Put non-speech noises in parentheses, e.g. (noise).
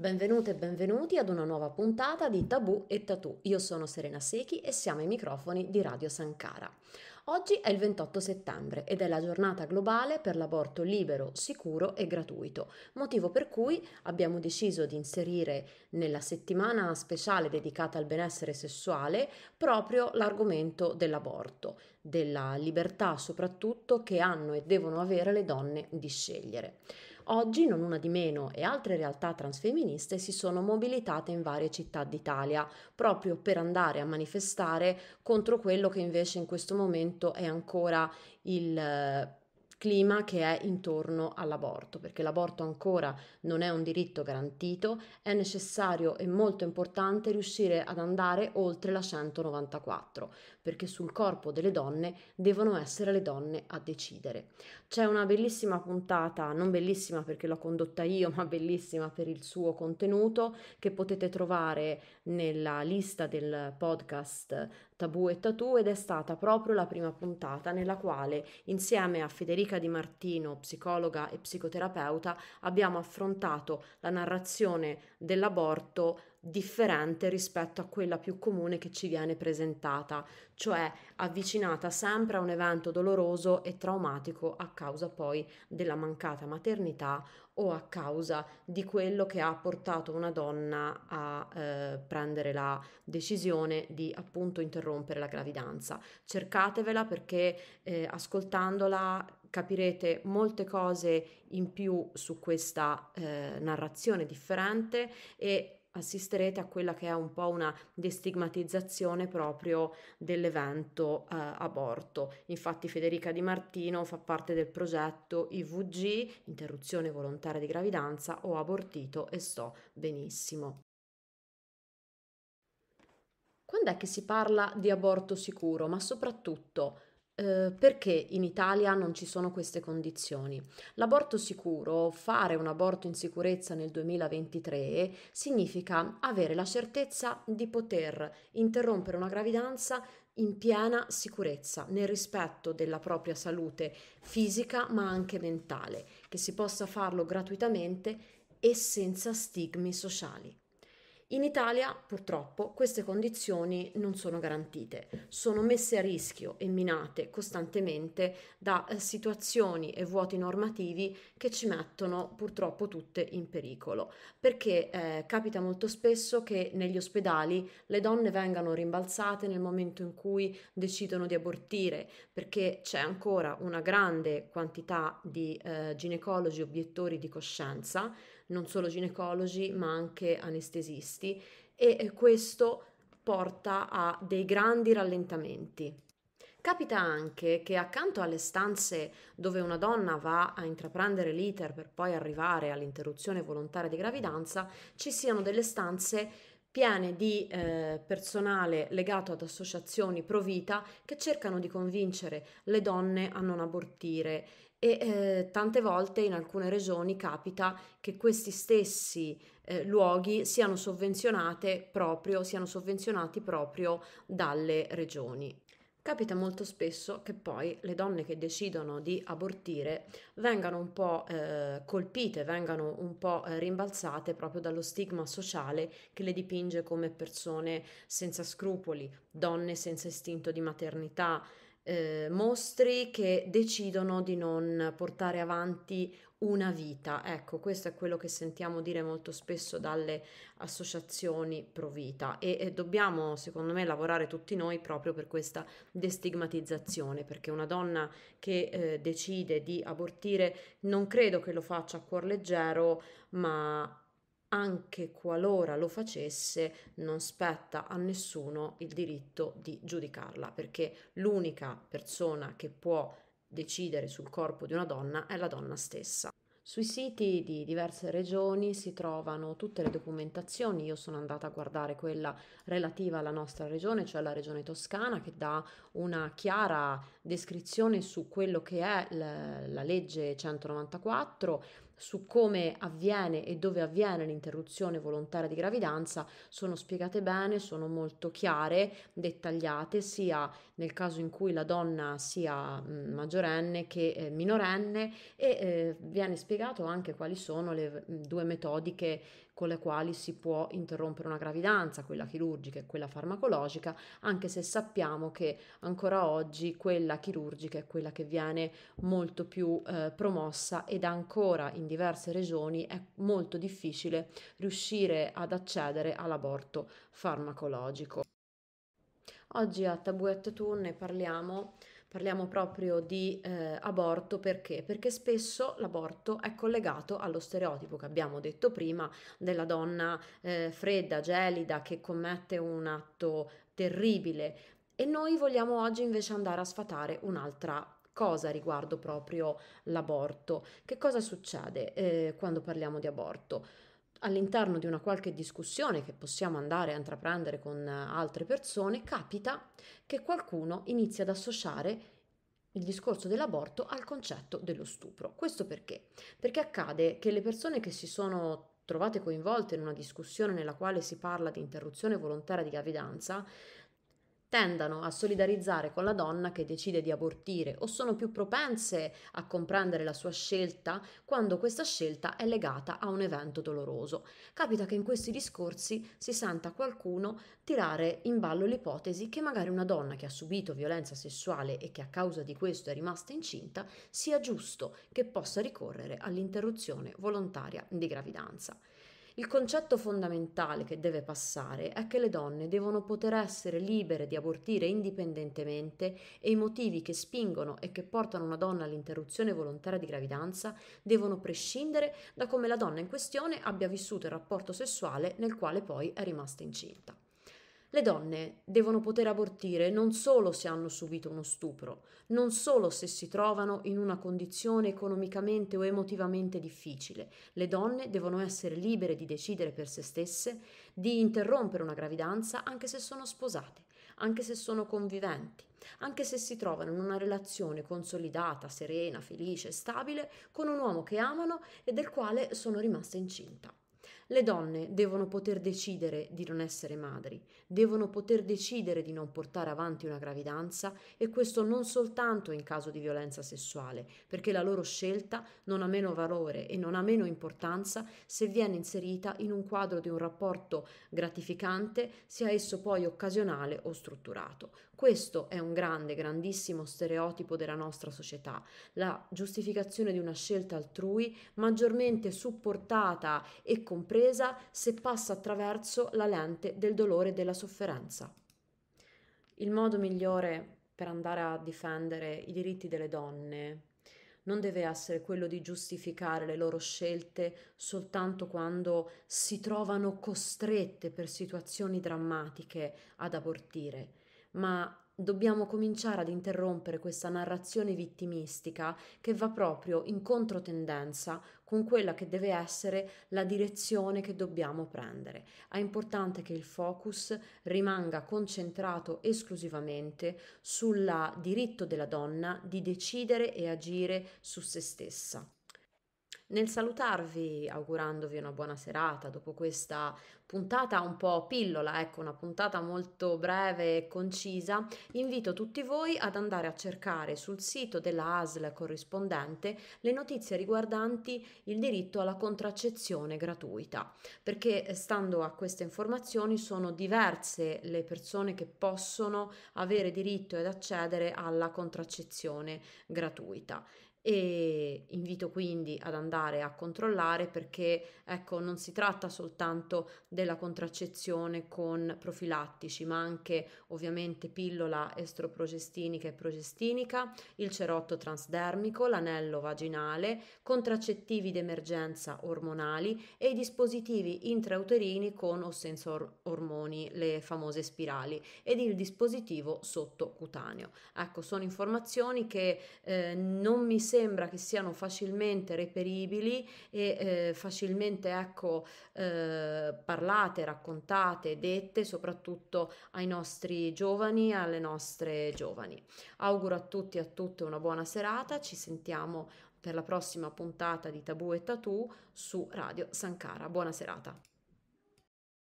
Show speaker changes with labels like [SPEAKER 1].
[SPEAKER 1] Benvenute e benvenuti ad una nuova puntata di Tabù e Tatù. Io sono Serena Secchi e siamo ai microfoni di Radio Sankara. Oggi è il 28 settembre ed è la giornata globale per l'aborto libero, sicuro e gratuito, motivo per cui abbiamo deciso di inserire nella settimana speciale dedicata al benessere sessuale proprio l'argomento dell'aborto, della libertà soprattutto che hanno e devono avere le donne di scegliere. Oggi non una di meno e altre realtà transfemministe si sono mobilitate in varie città d'Italia proprio per andare a manifestare contro quello che invece in questo momento è ancora il eh, clima che è intorno all'aborto, perché l'aborto ancora non è un diritto garantito, è necessario e molto importante riuscire ad andare oltre la 194 perché sul corpo delle donne devono essere le donne a decidere. C'è una bellissima puntata, non bellissima perché l'ho condotta io, (laughs) ma bellissima per il suo contenuto, che potete trovare nella lista del podcast Tabù e Tatù ed è stata proprio la prima puntata nella quale insieme a Federica Di Martino, psicologa e psicoterapeuta, abbiamo affrontato la narrazione dell'aborto differente rispetto a quella più comune che ci viene presentata, cioè avvicinata sempre a un evento doloroso e traumatico a causa poi della mancata maternità o a causa di quello che ha portato una donna a eh, prendere la decisione di appunto interrompere la gravidanza. Cercatevela perché eh, ascoltandola capirete molte cose in più su questa eh, narrazione differente e assisterete a quella che è un po' una destigmatizzazione proprio dell'evento eh, aborto. Infatti Federica Di Martino fa parte del progetto IVG, interruzione volontaria di gravidanza, ho abortito e sto benissimo. Quando è che si parla di aborto sicuro, ma soprattutto eh, perché in Italia non ci sono queste condizioni? L'aborto sicuro, fare un aborto in sicurezza nel 2023, significa avere la certezza di poter interrompere una gravidanza in piena sicurezza, nel rispetto della propria salute fisica ma anche mentale, che si possa farlo gratuitamente e senza stigmi sociali. In Italia, purtroppo, queste condizioni non sono garantite, sono messe a rischio e minate costantemente da eh, situazioni e vuoti normativi che ci mettono purtroppo tutte in pericolo, perché eh, capita molto spesso che negli ospedali le donne vengano rimbalzate nel momento in cui decidono di abortire, perché c'è ancora una grande quantità di eh, ginecologi obiettori di coscienza non solo ginecologi ma anche anestesisti e questo porta a dei grandi rallentamenti. Capita anche che accanto alle stanze dove una donna va a intraprendere l'iter per poi arrivare all'interruzione volontaria di gravidanza, ci siano delle stanze piene di eh, personale legato ad associazioni pro vita che cercano di convincere le donne a non abortire e eh, tante volte in alcune regioni capita che questi stessi eh, luoghi siano, siano sovvenzionati proprio dalle regioni capita molto spesso che poi le donne che decidono di abortire vengano un po' eh, colpite, vengano un po' eh, rimbalzate proprio dallo stigma sociale che le dipinge come persone senza scrupoli, donne senza istinto di maternità, eh, mostri che decidono di non portare avanti una vita. Ecco, questo è quello che sentiamo dire molto spesso dalle associazioni pro vita e, e, dobbiamo, secondo me, lavorare tutti noi proprio per questa destigmatizzazione, perché una donna che eh, decide di abortire non credo che lo faccia a cuor leggero, ma anche qualora lo facesse, non spetta a nessuno il diritto di giudicarla, perché l'unica persona che può decidere sul corpo di una donna è la donna stessa. Sui siti di diverse regioni si trovano tutte le documentazioni, io sono andata a guardare quella relativa alla nostra regione, cioè la regione toscana, che dà una chiara descrizione su quello che è la, la legge 194 su come avviene e dove avviene l'interruzione volontaria di gravidanza sono spiegate bene, sono molto chiare, dettagliate sia nel caso in cui la donna sia mm, maggiorenne che eh, minorenne e eh, viene spiegato anche quali sono le mm, due metodiche con le quali si può interrompere una gravidanza, quella chirurgica e quella farmacologica, anche se sappiamo che ancora oggi quella chirurgica è quella che viene molto più eh, promossa ed ancora in diverse regioni è molto difficile riuscire ad accedere all'aborto farmacologico. Oggi a Tabuette Tour ne parliamo parliamo proprio di eh, aborto perché? Perché spesso l'aborto è collegato allo stereotipo che abbiamo detto prima della donna eh, fredda, gelida, che commette un atto terribile e noi vogliamo oggi invece andare a sfatare un'altra cosa riguardo proprio l'aborto. Che cosa succede eh, quando parliamo di aborto? all'interno di una qualche discussione che possiamo andare a intraprendere con altre persone, capita che qualcuno inizia ad associare il discorso dell'aborto al concetto dello stupro. Questo perché? Perché accade che le persone che si sono trovate coinvolte in una discussione nella quale si parla di interruzione volontaria di gravidanza tendano a solidarizzare con la donna che decide di abortire o sono più propense a comprendere la sua scelta quando questa scelta è legata a un evento doloroso. Capita che in questi discorsi si senta qualcuno tirare in ballo l'ipotesi che magari una donna che ha subito violenza sessuale e che a causa di questo è rimasta incinta sia giusto che possa ricorrere all'interruzione volontaria di gravidanza. Il concetto fondamentale che deve passare è che le donne devono poter essere libere di abortire indipendentemente e i motivi che spingono e che portano una donna all'interruzione volontaria di gravidanza devono prescindere da come la donna in questione abbia vissuto il rapporto sessuale nel quale poi è rimasta incinta. Le donne devono poter abortire non solo se hanno subito uno stupro, non solo se si trovano in una condizione economicamente o emotivamente difficile. Le donne devono essere libere di decidere per se stesse di interrompere una gravidanza anche se sono sposate, anche se sono conviventi, anche se si trovano in una relazione consolidata, serena, felice, stabile con un uomo che amano e del quale sono rimaste incinta. Le donne devono poter decidere di non essere madri, devono poter decidere di non portare avanti una gravidanza e questo non soltanto in caso di violenza sessuale, perché la loro scelta non ha meno valore e non ha meno importanza se viene inserita in un quadro di un rapporto gratificante, sia esso poi occasionale o strutturato. Questo è un grande, grandissimo stereotipo della nostra società, la giustificazione di una scelta altrui maggiormente supportata e compresa presa se passa attraverso la lente del dolore e della sofferenza. Il modo migliore per andare a difendere i diritti delle donne non deve essere quello di giustificare le loro scelte soltanto quando si trovano costrette per situazioni drammatiche ad abortire, ma dobbiamo cominciare ad interrompere questa narrazione vittimistica che va proprio in controtendenza con quella che deve essere la direzione che dobbiamo prendere. È importante che il focus rimanga concentrato esclusivamente sul diritto della donna di decidere e agire su se stessa nel salutarvi augurandovi una buona serata dopo questa puntata un po' pillola, ecco una puntata molto breve e concisa, invito tutti voi ad andare a cercare sul sito della ASL corrispondente le notizie riguardanti il diritto alla contraccezione gratuita, perché eh, stando a queste informazioni sono diverse le persone che possono avere diritto ed accedere alla contraccezione gratuita e invito quindi ad andare a controllare perché ecco non si tratta soltanto della contraccezione con profilattici ma anche ovviamente pillola estroprogestinica e progestinica il cerotto transdermico l'anello vaginale contraccettivi d'emergenza ormonali e i dispositivi intrauterini con o senza or- ormoni le famose spirali ed il dispositivo sottocutaneo ecco sono informazioni che eh, non mi sembra che siano facilmente reperibili e eh, facilmente ecco, eh, parlate, raccontate, dette soprattutto ai nostri giovani e alle nostre giovani. Auguro a tutti e a tutte una buona serata, ci sentiamo per la prossima puntata di Tabù e Tatù su Radio Sankara. Buona serata.